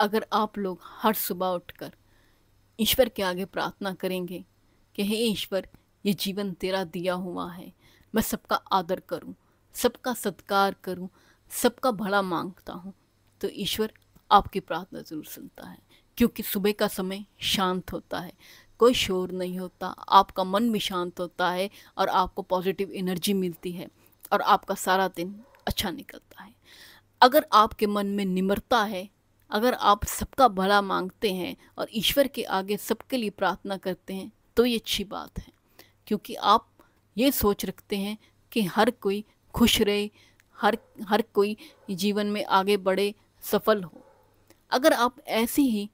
अगर आप लोग हर सुबह उठकर ईश्वर के आगे प्रार्थना करेंगे कि हे ईश्वर ये जीवन तेरा दिया हुआ है मैं सबका आदर करूं, सबका सत्कार करूं, सबका भला मांगता हूं, तो ईश्वर आपकी प्रार्थना ज़रूर सुनता है क्योंकि सुबह का समय शांत होता है कोई शोर नहीं होता आपका मन भी शांत होता है और आपको पॉजिटिव एनर्जी मिलती है और आपका सारा दिन अच्छा निकलता है अगर आपके मन में निम्रता है अगर आप सबका भला मांगते हैं और ईश्वर के आगे सबके लिए प्रार्थना करते हैं तो ये अच्छी बात है क्योंकि आप ये सोच रखते हैं कि हर कोई खुश रहे हर हर कोई जीवन में आगे बढ़े सफल हो अगर आप ऐसे ही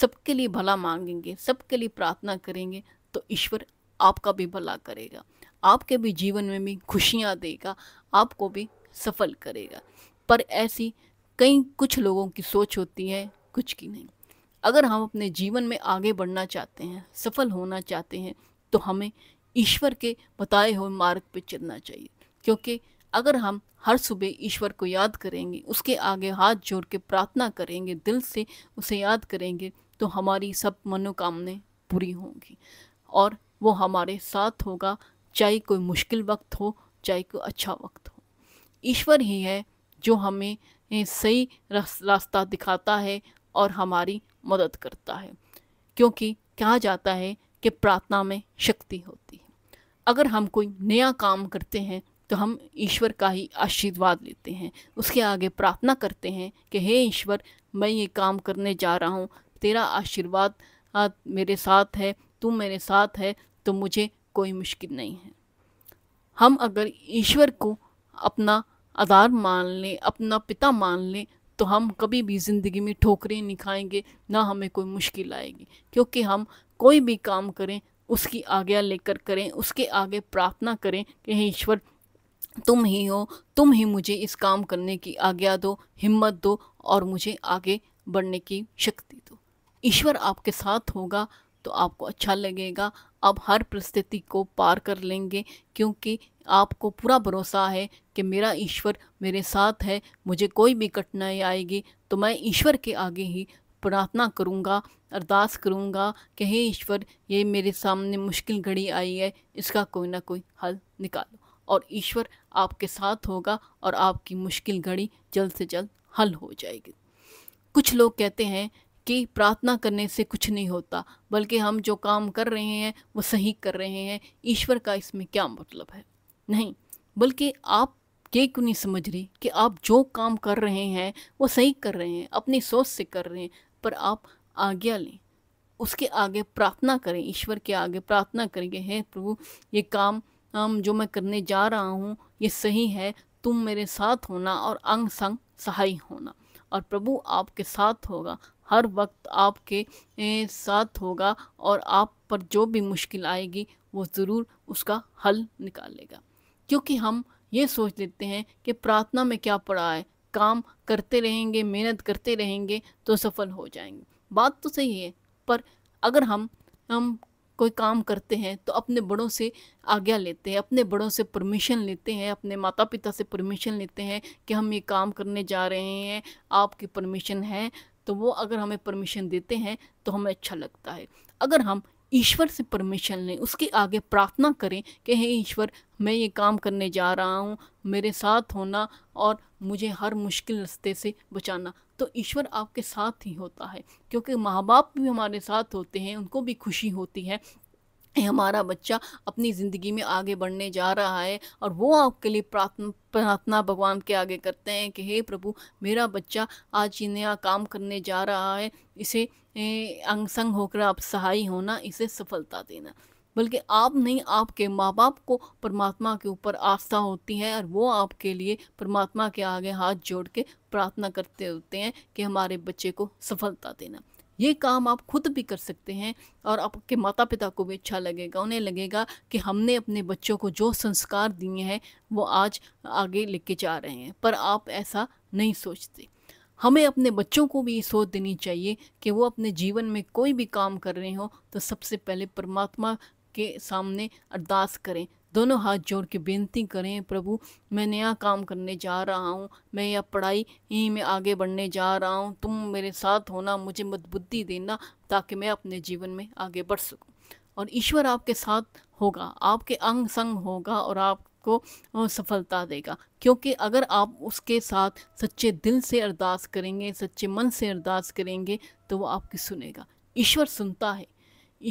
सबके लिए भला मांगेंगे सबके लिए प्रार्थना करेंगे तो ईश्वर आपका भी भला करेगा आपके भी जीवन में भी खुशियाँ देगा आपको भी सफल करेगा पर ऐसी कई कुछ लोगों की सोच होती है कुछ की नहीं अगर हम अपने जीवन में आगे बढ़ना चाहते हैं सफल होना चाहते हैं तो हमें ईश्वर के बताए हुए मार्ग पर चलना चाहिए क्योंकि अगर हम हर सुबह ईश्वर को याद करेंगे उसके आगे हाथ जोड़ के प्रार्थना करेंगे दिल से उसे याद करेंगे तो हमारी सब मनोकामनाएं पूरी होंगी और वो हमारे साथ होगा चाहे कोई मुश्किल वक्त हो चाहे कोई अच्छा वक्त हो ईश्वर ही है जो हमें सही रास्ता दिखाता है और हमारी मदद करता है क्योंकि कहा जाता है कि प्रार्थना में शक्ति होती है अगर हम कोई नया काम करते हैं तो हम ईश्वर का ही आशीर्वाद लेते हैं उसके आगे प्रार्थना करते हैं कि हे ईश्वर मैं ये काम करने जा रहा हूँ तेरा आशीर्वाद मेरे साथ है तू मेरे साथ है तो मुझे कोई मुश्किल नहीं है हम अगर ईश्वर को अपना आधार मान लें अपना पिता मान लें तो हम कभी भी ज़िंदगी में ठोकरें नहीं खाएंगे ना हमें कोई मुश्किल आएगी क्योंकि हम कोई भी काम करें उसकी आज्ञा लेकर करें उसके आगे प्रार्थना करें कि हे ईश्वर तुम ही हो तुम ही मुझे इस काम करने की आज्ञा दो हिम्मत दो और मुझे आगे बढ़ने की शक्ति दो ईश्वर आपके साथ होगा तो आपको अच्छा लगेगा आप हर परिस्थिति को पार कर लेंगे क्योंकि आपको पूरा भरोसा है कि मेरा ईश्वर मेरे साथ है मुझे कोई भी कठिनाई आएगी तो मैं ईश्वर के आगे ही प्रार्थना करूँगा अरदास करूँगा कि हे ईश्वर ये मेरे सामने मुश्किल घड़ी आई है इसका कोई ना कोई हल निकालो और ईश्वर आपके साथ होगा और आपकी मुश्किल घड़ी जल्द से जल्द हल हो जाएगी कुछ लोग कहते हैं कि प्रार्थना करने से कुछ नहीं होता बल्कि हम जो काम कर रहे हैं वो सही कर रहे हैं ईश्वर का इसमें क्या मतलब है नहीं बल्कि आप ये क्यों नहीं समझ रही कि आप जो काम कर रहे हैं वो सही कर रहे हैं अपनी सोच से कर रहे हैं पर आप आज्ञा लें उसके आगे प्रार्थना करें ईश्वर के आगे प्रार्थना करेंगे हे प्रभु ये काम हम जो मैं करने जा रहा हूँ ये सही है तुम मेरे साथ होना और अंग संग सहाय होना और प्रभु आपके साथ होगा हर वक्त आपके साथ होगा और आप पर जो भी मुश्किल आएगी वो ज़रूर उसका हल निकालेगा क्योंकि हम ये सोच लेते हैं कि प्रार्थना में क्या पड़ा है काम करते रहेंगे मेहनत करते रहेंगे तो सफल हो जाएंगे बात तो सही है पर अगर हम हम कोई काम करते हैं तो अपने बड़ों से आज्ञा लेते हैं अपने बड़ों से परमिशन लेते हैं अपने माता पिता से परमिशन लेते हैं कि हम ये काम करने जा रहे हैं आपकी परमिशन है तो वो अगर हमें परमिशन देते हैं तो हमें अच्छा लगता है अगर हम ईश्वर से परमिशन लें उसके आगे प्रार्थना करें कि हे ईश्वर मैं ये काम करने जा रहा हूँ मेरे साथ होना और मुझे हर मुश्किल रास्ते से बचाना तो ईश्वर आपके साथ ही होता है क्योंकि माँ बाप भी हमारे साथ होते हैं उनको भी खुशी होती है हमारा बच्चा अपनी ज़िंदगी में आगे बढ़ने जा रहा है और वो आपके लिए प्रार्थना प्रार्थना भगवान के आगे करते हैं कि हे प्रभु मेरा बच्चा आज ये नया काम करने जा रहा है इसे अंगसंग होकर आप सहाय होना इसे सफलता देना बल्कि आप नहीं आपके माँ बाप को परमात्मा के ऊपर आस्था होती है और वो आपके लिए परमात्मा के आगे हाथ जोड़ के प्रार्थना करते होते हैं कि हमारे बच्चे को सफलता देना ये काम आप खुद भी कर सकते हैं और आपके माता पिता को भी अच्छा लगेगा उन्हें लगेगा कि हमने अपने बच्चों को जो संस्कार दिए हैं वो आज आगे लेके जा रहे हैं पर आप ऐसा नहीं सोचते हमें अपने बच्चों को भी ये सोच देनी चाहिए कि वो अपने जीवन में कोई भी काम कर रहे हो तो सबसे पहले परमात्मा के सामने अरदास करें दोनों हाथ जोड़ के बेनती करें प्रभु मैं नया काम करने जा रहा हूँ मैं यह पढ़ाई में आगे बढ़ने जा रहा हूँ तुम मेरे साथ होना मुझे मदबुद्धि देना ताकि मैं अपने जीवन में आगे बढ़ सकूँ और ईश्वर आपके साथ होगा आपके अंग संग होगा और आप आपको सफलता देगा क्योंकि अगर आप उसके साथ सच्चे दिल से अरदास करेंगे सच्चे मन से अरदास करेंगे तो वो आपकी सुनेगा ईश्वर सुनता है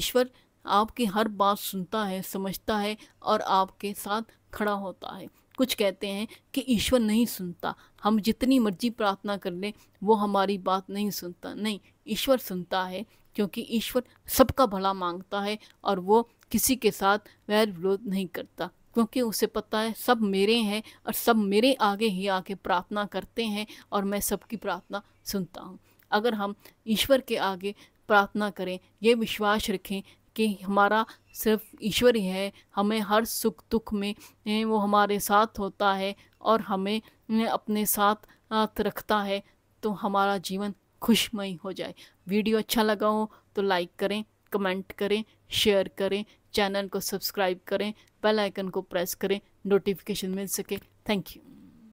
ईश्वर आपकी हर बात सुनता है समझता है और आपके साथ खड़ा होता है कुछ कहते हैं कि ईश्वर नहीं सुनता हम जितनी मर्जी प्रार्थना कर लें वो हमारी बात नहीं सुनता नहीं ईश्वर सुनता है क्योंकि ईश्वर सबका भला मांगता है और वो किसी के साथ वैर विरोध नहीं करता क्योंकि उसे पता है सब मेरे हैं और सब मेरे आगे ही आके प्रार्थना करते हैं और मैं सबकी प्रार्थना सुनता हूँ अगर हम ईश्वर के आगे प्रार्थना करें ये विश्वास रखें कि हमारा सिर्फ ईश्वर ही है हमें हर सुख दुख में वो हमारे साथ होता है और हमें अपने साथ रखता है तो हमारा जीवन खुशमय हो जाए वीडियो अच्छा लगा हो तो लाइक करें कमेंट करें शेयर करें चैनल को सब्सक्राइब करें बेल आइकन को प्रेस करें नोटिफिकेशन मिल सके थैंक यू